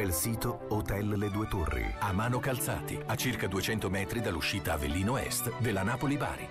bel sito Hotel Le Due Torri, a mano calzati, a circa 200 metri dall'uscita Avellino Est della Napoli-Bari.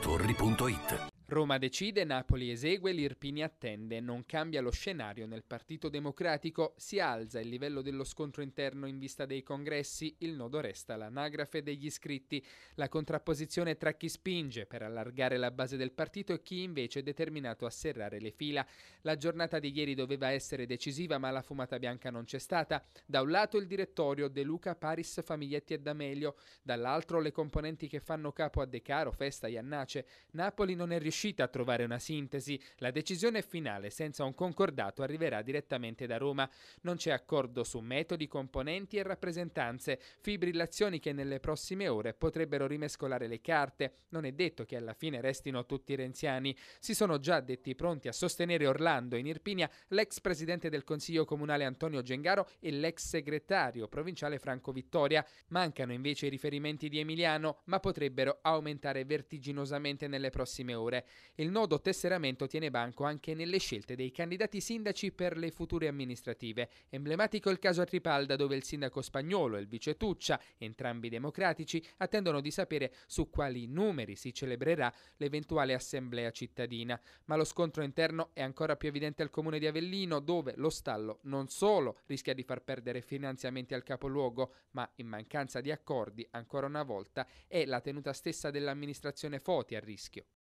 torri.it Roma decide, Napoli esegue, l'Irpini attende, non cambia lo scenario nel Partito Democratico, si alza il livello dello scontro interno in vista dei congressi, il nodo resta l'anagrafe degli iscritti, la contrapposizione tra chi spinge per allargare la base del partito e chi invece è determinato a serrare le fila. La giornata di ieri doveva essere decisiva ma la fumata bianca non c'è stata, da un lato il direttorio De Luca, Paris, Famiglietti e D'Amelio, dall'altro le componenti che fanno capo a De Caro, Festa, e Annace. Napoli non è riuscito riuscita a trovare una sintesi, la decisione finale senza un concordato arriverà direttamente da Roma. Non c'è accordo su metodi, componenti e rappresentanze, fibrillazioni che nelle prossime ore potrebbero rimescolare le carte. Non è detto che alla fine restino tutti renziani. Si sono già detti pronti a sostenere Orlando in Irpinia l'ex presidente del Consiglio Comunale Antonio Gengaro e l'ex segretario provinciale Franco Vittoria. Mancano invece i riferimenti di Emiliano, ma potrebbero aumentare vertiginosamente nelle prossime ore. Il nodo tesseramento tiene banco anche nelle scelte dei candidati sindaci per le future amministrative. Emblematico il caso a Tripalda dove il sindaco spagnolo e il vice Tuccia, entrambi democratici, attendono di sapere su quali numeri si celebrerà l'eventuale assemblea cittadina. Ma lo scontro interno è ancora più evidente al comune di Avellino dove lo stallo non solo rischia di far perdere finanziamenti al capoluogo, ma in mancanza di accordi ancora una volta è la tenuta stessa dell'amministrazione Foti a rischio.